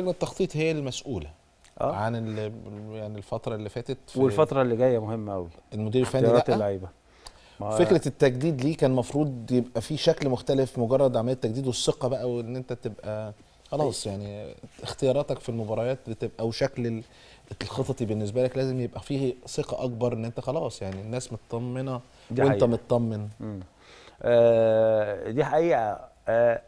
لجنه التخطيط هي المسؤوله آه. عن يعني الفتره اللي فاتت والفتره اللي جايه مهمه قوي المدير الفني ده اللعيبه فكره التجديد ليه كان المفروض يبقى في شكل مختلف مجرد عمليه تجديد والثقه بقى وان انت تبقى خلاص إيه. يعني اختياراتك في المباريات بتبقى وشكل الخططي بالنسبه لك لازم يبقى فيه ثقه اكبر ان انت خلاص يعني الناس مطمنه وانت مطمن آه دي حقيقه آه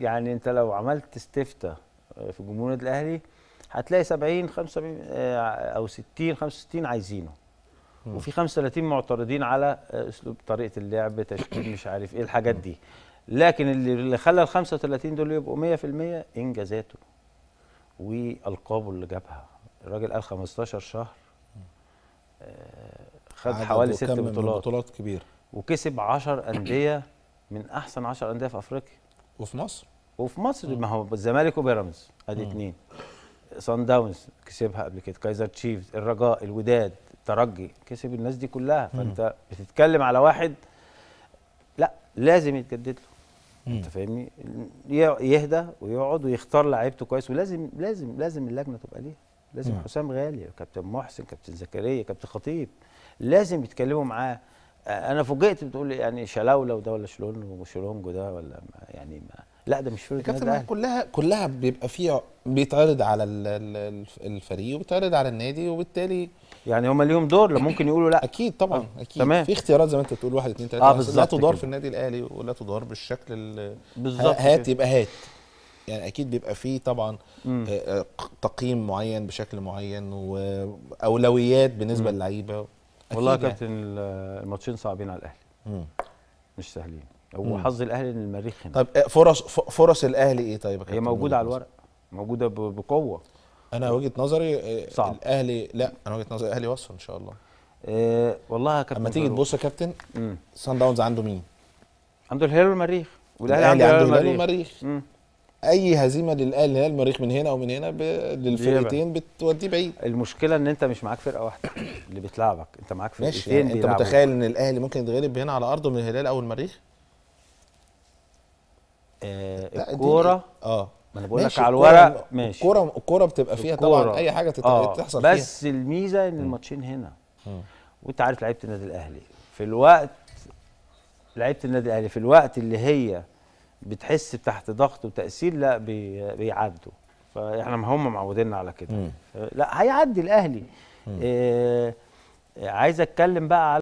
يعني انت لو عملت استفتاء في جمهور النادي الاهلي هتلاقي 70 75 آه، او 60 65 عايزينه وفي 35 معترضين على اسلوب طريقه اللعب تشكيل مش عارف ايه الحاجات دي لكن اللي خلى ال 35 دول يبقوا 100% انجازاته والقابه اللي جابها الراجل قال 15 شهر آه، خد حوالي ست بطولات بطولات كبيره وكسب 10 انديه من احسن 10 انديه في افريقيا وفي مصر وفي مصر آه. ما هو الزمالك وبيراميدز ادي اثنين آه. صن داونز كسبها قبل كده كايزر تشيفز الرجاء الوداد الترجي كسب الناس دي كلها فانت بتتكلم على واحد لا لازم يتجدد له انت فاهمني يهدى ويقعد ويختار لعيبته كويس ولازم لازم لازم اللجنه تبقى ليها لازم مم. حسام غالي كابتن محسن كابتن زكريا كابتن خطيب لازم يتكلموا معاه انا فوجئت بتقول يعني شلاوله وده ولا شلون وشلونجو ده ولا يعني ما لا ده مش فرقه كابتن النادي كلها كلها بيبقى فيها بيتعرض على الفريق وبيتعرض على النادي وبالتالي يعني هم ليهم دور لو ممكن يقولوا لا اكيد طبعا آه. اكيد تمام. في اختيارات زي ما انت بتقول 1 2 3 آه لا تدار في النادي الاهلي ولا تدار بالشكل بالظبط هات يبقى هات يعني اكيد بيبقى فيه طبعا م. آه، آه، تقييم معين بشكل معين واولويات بالنسبه للعيبه والله يا يعني. كابتن الماتشين صعبين على الاهلي مش سهلين وحظ الاهلي ان المريخ هنا طب آه، فرص فرص الاهلي ايه طيب هي موجوده على الورق موجوده بقوه انا وجهه نظري آه، صعب. الاهلي لا انا وجهه نظري الاهلي وصل ان شاء الله إيه والله يا كابتن اما تيجي تبص يا كابتن سان داونز عنده مين عنده الهلال والمريخ والاهلي عنده الهلال والمريخ اي هزيمه للاهلي الهلال المريخ من هنا ومن هنا ب... للفرقتين بتوديه بعيد المشكله ان انت مش معاك فرقه واحده اللي بتلعبك انت معاك فرقتين ماشي يعني انت متخيل ان الاهلي ممكن يتغلب هنا على ارضه من الهلال او المريخ آه الكوره اه ما انا بقول لك على الورق ماشي الكوره الكوره بتبقى فيها الكورة. طبعا اي حاجه آه. تحصل بس فيها بس الميزه ان الماتشين هنا وانت عارف لعيبه النادي الاهلي في الوقت لعيبه النادي الاهلي في الوقت اللي هي بتحس تحت ضغط وتاثير لا بي... بيعدوا فاحنا هم معوديننا على كده لا هيعدي الاهلي آه عايز اتكلم بقى على